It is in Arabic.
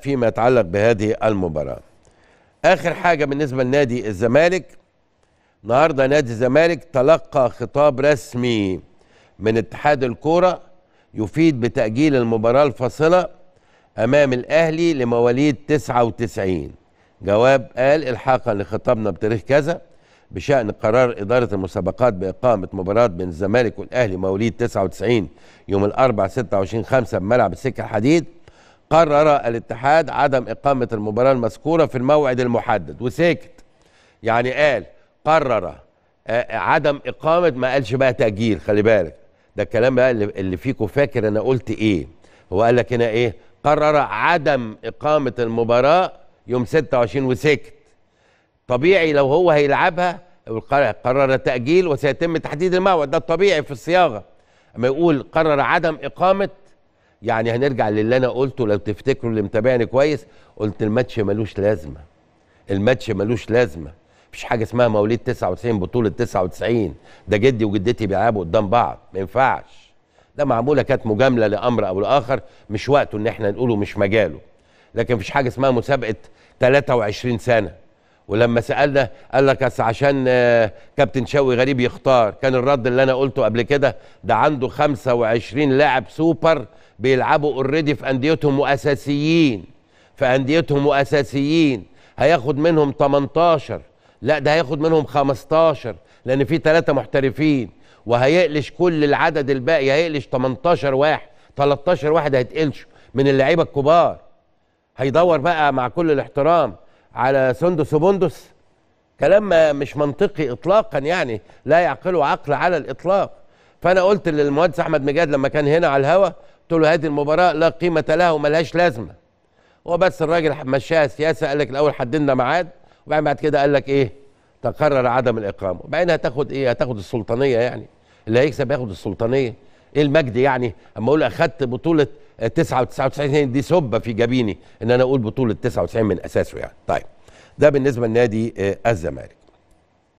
فيما يتعلق بهذه المباراة آخر حاجة بالنسبة لنادي الزمالك النهاردة نادي الزمالك تلقى خطاب رسمي من اتحاد الكورة يفيد بتأجيل المباراة الفاصلة أمام الأهلي لمواليد 99 جواب قال إلحاقا لخطابنا بتاريخ كذا بشأن قرار إدارة المسابقات بإقامة مباراة بين الزمالك والأهلي مواليد 99 يوم الأربع 26 5 بملعب السكة الحديد قرر الاتحاد عدم إقامة المباراة المذكورة في الموعد المحدد وسكت يعني قال قرر آه، عدم إقامة ما قالش بقى تأجيل خلي بالك ده الكلام بقى اللي فيكم فاكر أنا قلت إيه هو قال لك هنا إيه قرر عدم إقامة المباراة يوم 26 وسكت طبيعي لو هو هيلعبها قرر تأجيل وسيتم تحديد الموعد ده الطبيعي في الصياغة أما يقول قرر عدم إقامة يعني هنرجع للي انا قلته لو تفتكروا اللي متابعني كويس قلت الماتش ملوش لازمه الماتش ملوش لازمه مفيش حاجه اسمها مواليد 99 بطوله 99 ده جدي وجدتي بيلعبوا قدام بعض ما ينفعش ده معموله كانت مجامله لامر او لاخر مش وقته ان احنا نقوله مش مجاله لكن مفيش حاجه اسمها مسابقه 23 سنه ولما سالنا قال لك اصل عشان آه، كابتن شوقي غريب يختار كان الرد اللي انا قلته قبل كده ده عنده 25 لاعب سوبر بيلعبوا اوريدي في انديتهم واساسيين في انديتهم واساسيين هياخد منهم 18 لا ده هياخد منهم 15 لان في ثلاثه محترفين وهيقلش كل العدد الباقي هيقلش 18 واحد 13 واحد هيتقلشوا من اللعيبه الكبار هيدور بقى مع كل الاحترام على سندس وبندس كلام مش منطقي اطلاقا يعني لا يعقله عقل على الاطلاق فانا قلت للمهندس احمد مجاد لما كان هنا على الهوا قلت له هذه المباراه لا قيمه لها وملهاش لازمه وبس الراجل مشاها سياسه قال لك الاول حددنا ميعاد وبعدين بعد كده قال لك ايه تقرر عدم الاقامه وبعدين هتاخد ايه هتاخد السلطانيه يعني اللي هيكسب ياخد السلطانيه ايه المجد يعني اما اقول اخدت بطوله 99 دي سبه في جبيني ان انا اقول بطوله 99 من اساسه يعني طيب ده بالنسبه لنادي آه، الزمالك